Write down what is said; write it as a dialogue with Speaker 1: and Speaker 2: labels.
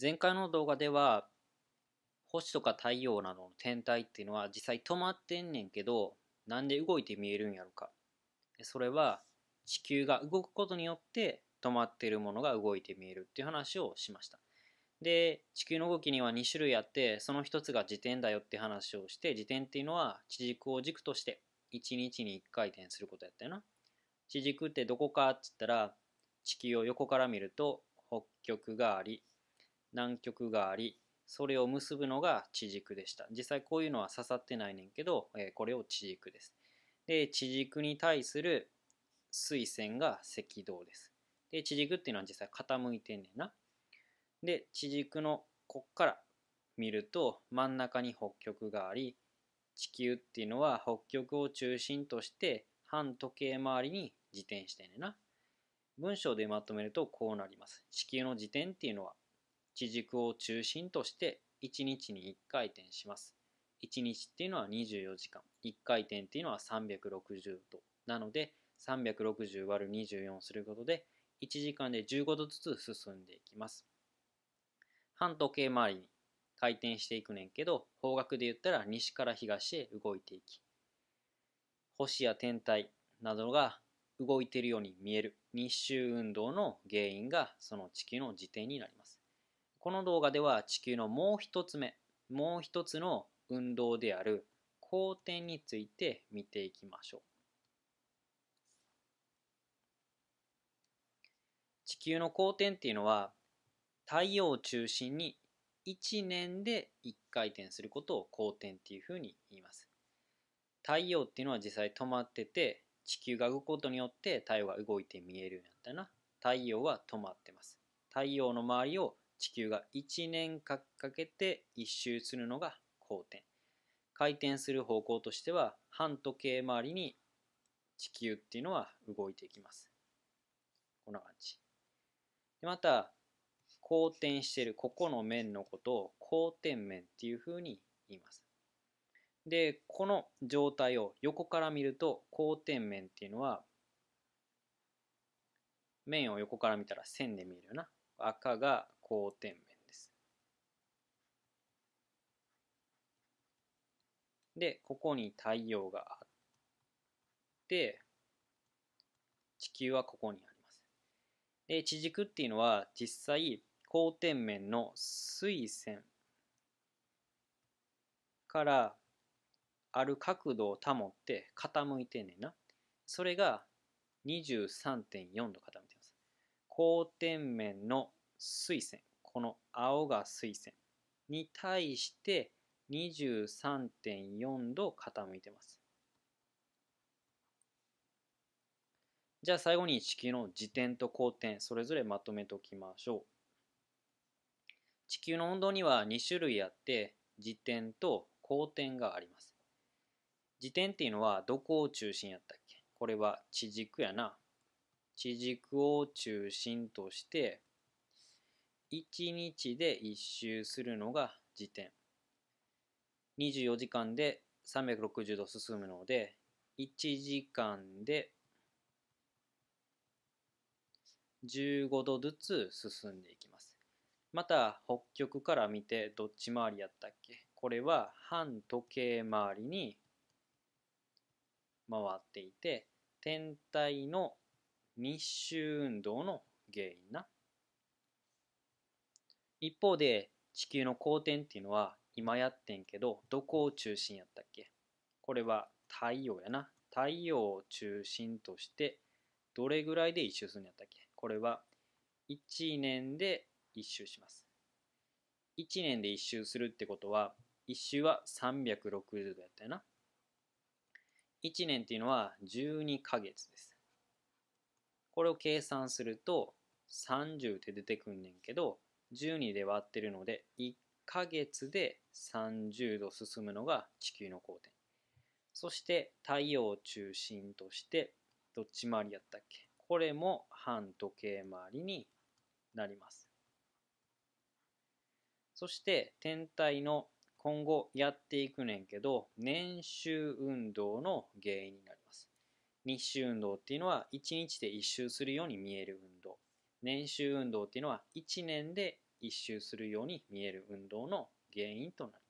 Speaker 1: 前回の動画では星とか太陽などの天体っていうのは実際止まってんねんけどなんで動いて見えるんやろかそれは地球が動くことによって止まってるものが動いて見えるっていう話をしましたで地球の動きには2種類あってその1つが自転だよって話をして自転っていうのは地軸を軸として1日に1回転することやったよな地軸ってどこかっつったら地球を横から見ると北極があり南極がありそれを結ぶのが地軸でした実際こういうのは刺さってないねんけど、えー、これを地軸ですで地軸に対する水線が赤道ですで地軸っていうのは実際傾いてんねんなで地軸のこっから見ると真ん中に北極があり地球っていうのは北極を中心として反時計回りに自転してんねんな文章でまとめるとこうなります地球の自転っていうのは地軸を中心として1日に1回転します。1日っていうのは24時間、1回転っていうのは360度。なので、360÷24 することで、1時間で15度ずつ進んでいきます。半時計回りに回転していくねんけど、方角で言ったら西から東へ動いていき、星や天体などが動いているように見える日周運動の原因がその地球の自転になります。この動画では地球のもう一つ目もう一つの運動である公転について見ていきましょう地球の公転っていうのは太陽を中心に1年で1回転することを公転っていうふうに言います太陽っていうのは実際止まってて地球が動くことによって太陽が動いて見えるようになったな太陽は止まってます太陽の周りを地球が1年かけて1周するのが公転回転する方向としては半時計回りに地球っていうのは動いていきますこんな感じでまた公転しているここの面のことを公転面っていうふうに言いますでこの状態を横から見ると公転面っていうのは面を横から見たら線で見えるよな赤が好点面です。で、ここに太陽があって、地球はここにあります。で、地軸っていうのは実際、好天面の水線からある角度を保って傾いてんねんな。それが23.4度傾いてます。交点面の水線この青が水線に対して23.4度傾いてます。じゃあ最後に地球の自転と公転それぞれまとめておきましょう。地球の運動には2種類あって自転と公転があります。自転っていうのはどこを中心やったっけこれは地軸やな。地軸を中心として1日で1周するのが時点24時間で360度進むので1時間で15度ずつ進んでいきますまた北極から見てどっち回りやったっけこれは反時計回りに回っていて天体の密集運動の原因な一方で地球の公転っていうのは今やってんけどどこを中心やったっけこれは太陽やな太陽を中心としてどれぐらいで一周するんやったっけこれは1年で一周します1年で一周するってことは一周は360度やったよな1年っていうのは12ヶ月ですこれを計算すると30って出てくんねんけど12で割ってるので1ヶ月で30度進むのが地球の公転そして太陽を中心としてどっち回りやったっけこれも反時計回りになりますそして天体の今後やっていくねんけど年周運動の原因になります日周運動っていうのは1日で1周するように見える運動年収運動っていうのは1年で1周するように見える運動の原因となります。